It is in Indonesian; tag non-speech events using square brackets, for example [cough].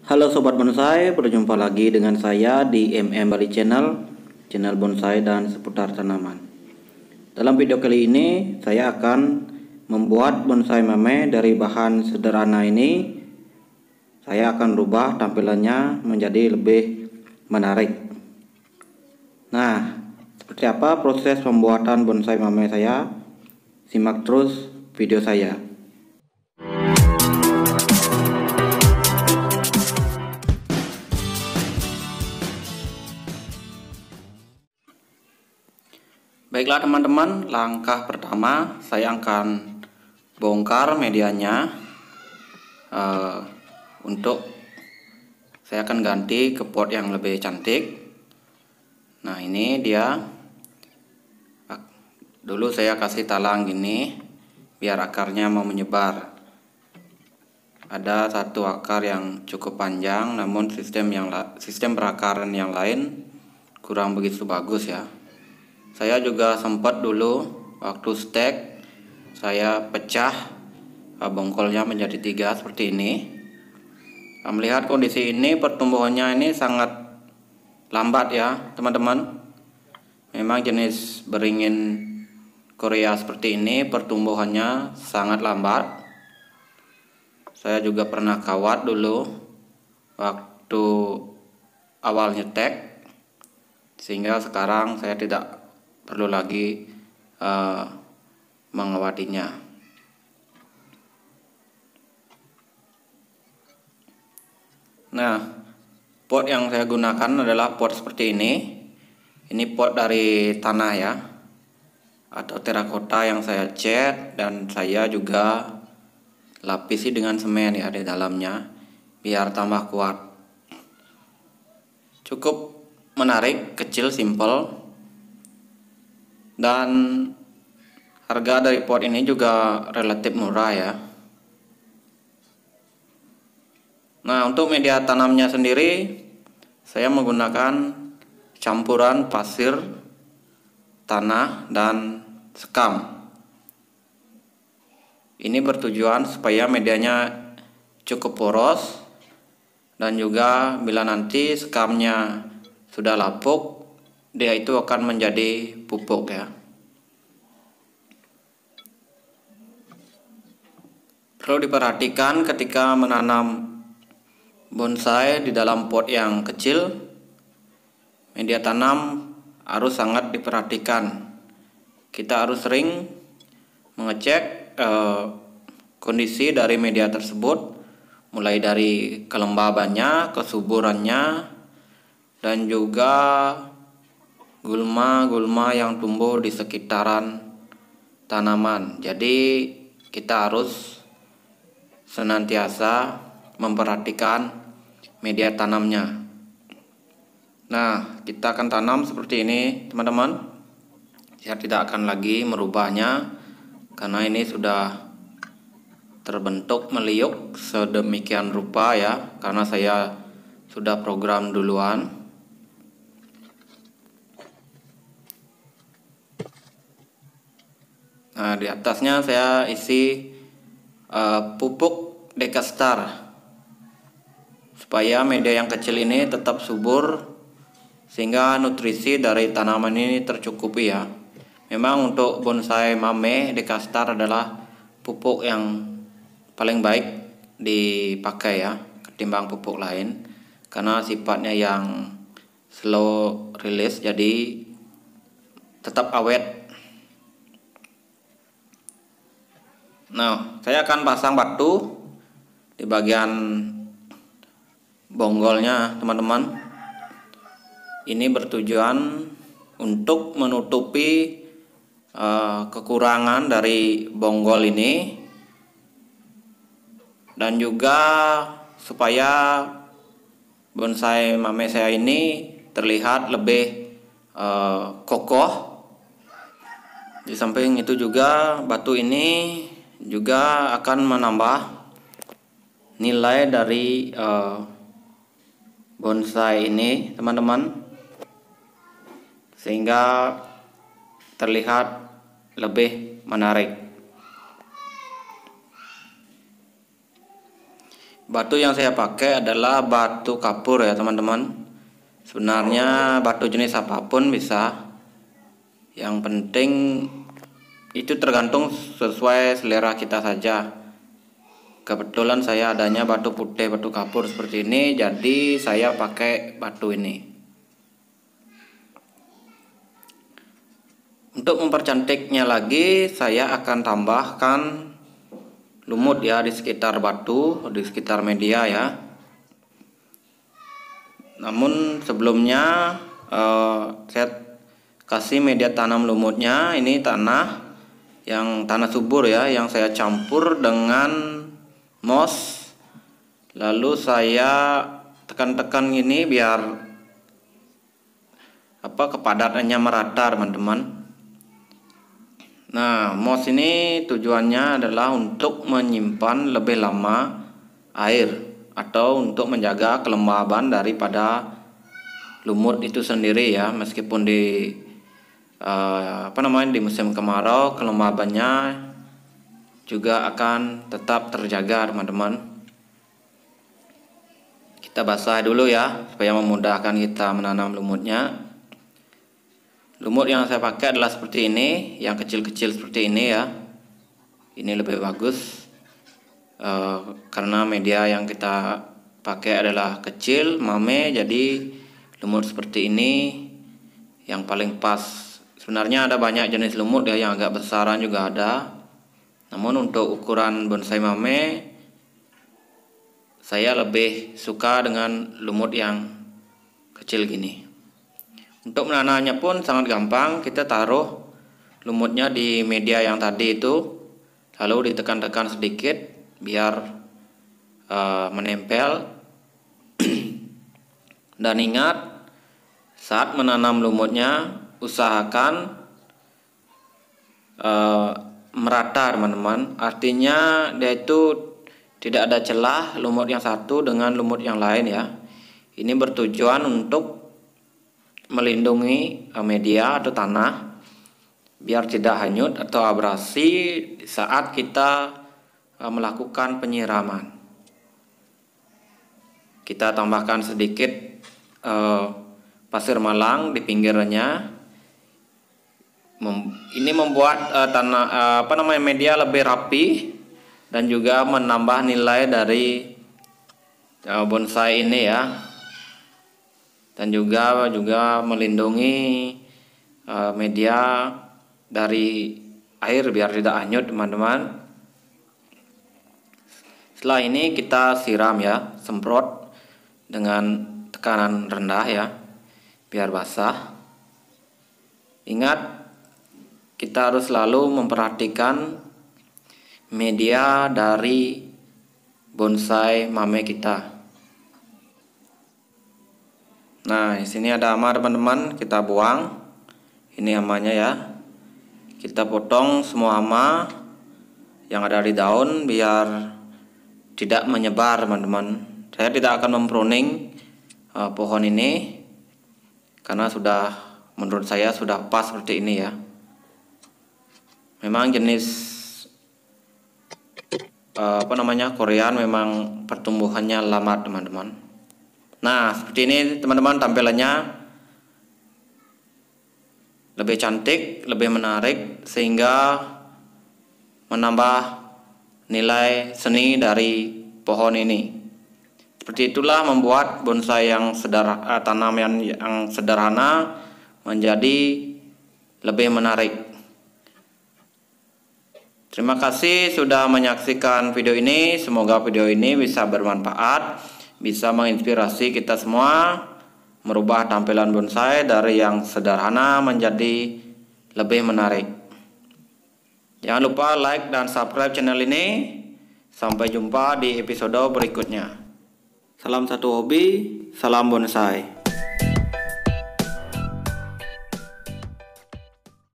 Halo Sobat Bonsai, berjumpa lagi dengan saya di MM Bali Channel, channel bonsai dan seputar tanaman. Dalam video kali ini, saya akan membuat bonsai mame dari bahan sederhana ini. Saya akan rubah tampilannya menjadi lebih menarik. Nah, seperti apa proses pembuatan bonsai mame saya? Simak terus video saya. Baiklah teman-teman, langkah pertama saya akan bongkar medianya uh, untuk saya akan ganti ke port yang lebih cantik. Nah ini dia, dulu saya kasih talang gini biar akarnya mau menyebar. Ada satu akar yang cukup panjang, namun sistem yang sistem perakaran yang lain kurang begitu bagus ya saya juga sempat dulu waktu stek saya pecah eh, bongkolnya menjadi tiga seperti ini melihat kondisi ini pertumbuhannya ini sangat lambat ya teman-teman memang jenis beringin Korea seperti ini pertumbuhannya sangat lambat saya juga pernah kawat dulu waktu awal nyetek sehingga sekarang saya tidak perlu lagi uh, mengawatinya. Nah, pot yang saya gunakan adalah pot seperti ini. Ini pot dari tanah ya, atau terakota yang saya cat dan saya juga lapisi dengan semen ya di dalamnya biar tambah kuat. Cukup menarik, kecil, simple dan harga dari pot ini juga relatif murah ya nah untuk media tanamnya sendiri saya menggunakan campuran pasir tanah dan sekam ini bertujuan supaya medianya cukup poros dan juga bila nanti sekamnya sudah lapuk dia itu akan menjadi pupuk ya. Perlu diperhatikan ketika menanam bonsai di dalam pot yang kecil, media tanam harus sangat diperhatikan. Kita harus sering mengecek eh, kondisi dari media tersebut, mulai dari kelembabannya, kesuburannya, dan juga gulma-gulma yang tumbuh di sekitaran tanaman. Jadi kita harus senantiasa memperhatikan media tanamnya. Nah, kita akan tanam seperti ini, teman-teman. Saya tidak akan lagi merubahnya karena ini sudah terbentuk meliuk sedemikian rupa ya, karena saya sudah program duluan. Nah, di atasnya saya isi uh, pupuk Dekastar supaya media yang kecil ini tetap subur sehingga nutrisi dari tanaman ini tercukupi ya. Memang untuk bonsai mame Dekastar adalah pupuk yang paling baik dipakai ya ketimbang pupuk lain karena sifatnya yang slow release jadi tetap awet Nah, saya akan pasang batu di bagian bonggolnya, teman-teman. Ini bertujuan untuk menutupi uh, kekurangan dari bonggol ini dan juga supaya bonsai mame saya ini terlihat lebih uh, kokoh. Di samping itu juga batu ini juga akan menambah nilai dari uh, bonsai ini teman-teman sehingga terlihat lebih menarik batu yang saya pakai adalah batu kapur ya teman-teman sebenarnya batu jenis apapun bisa yang penting itu tergantung sesuai selera kita saja kebetulan saya adanya batu putih batu kapur seperti ini jadi saya pakai batu ini untuk mempercantiknya lagi saya akan tambahkan lumut ya di sekitar batu di sekitar media ya namun sebelumnya eh, saya kasih media tanam lumutnya ini tanah yang tanah subur ya yang saya campur dengan mos lalu saya tekan-tekan ini biar apa kepadatannya merata teman-teman nah mos ini tujuannya adalah untuk menyimpan lebih lama air atau untuk menjaga kelembaban daripada lumut itu sendiri ya meskipun di uh, apa namanya di musim kemarau kelembabannya juga akan tetap terjaga teman-teman kita basah dulu ya supaya memudahkan kita menanam lumutnya lumut yang saya pakai adalah seperti ini yang kecil-kecil seperti ini ya ini lebih bagus uh, karena media yang kita pakai adalah kecil mame jadi lumut seperti ini yang paling pas Sebenarnya ada banyak jenis lumut ya yang agak besaran juga ada. Namun untuk ukuran bonsai mame saya lebih suka dengan lumut yang kecil gini. Untuk menanamnya pun sangat gampang, kita taruh lumutnya di media yang tadi itu lalu ditekan-tekan sedikit biar uh, menempel [clears throat] dan ingat saat menanam lumutnya usahakan uh, merata teman-teman artinya dia itu tidak ada celah lumut yang satu dengan lumut yang lain ya ini bertujuan untuk melindungi eh, media atau tanah biar tidak hanyut atau abrasi saat kita eh, melakukan penyiraman kita tambahkan sedikit uh, pasir malang di pinggirnya Mem, ini membuat uh, tanah uh, apa namanya media lebih rapi dan juga menambah nilai dari uh, bonsai ini ya. Dan juga juga melindungi uh, media dari air biar tidak hanyut teman-teman. Setelah ini kita siram ya, semprot dengan tekanan rendah ya, biar basah. Ingat kita harus selalu memperhatikan media dari bonsai mame kita. Nah, di sini ada amar teman-teman, kita buang. Ini amanya ya. Kita potong semua hama yang ada di daun biar tidak menyebar, teman-teman. Saya tidak akan mempruning uh, eh, pohon ini karena sudah menurut saya sudah pas seperti ini ya memang jenis eh, apa namanya Korean memang pertumbuhannya lama teman-teman nah seperti ini teman-teman tampilannya lebih cantik lebih menarik sehingga menambah nilai seni dari pohon ini seperti itulah membuat bonsai yang sederhana eh, tanaman yang sederhana menjadi lebih menarik Terima kasih sudah menyaksikan video ini. Semoga video ini bisa bermanfaat, bisa menginspirasi kita semua merubah tampilan bonsai dari yang sederhana menjadi lebih menarik. Jangan lupa like dan subscribe channel ini. Sampai jumpa di episode berikutnya. Salam satu hobi, salam bonsai.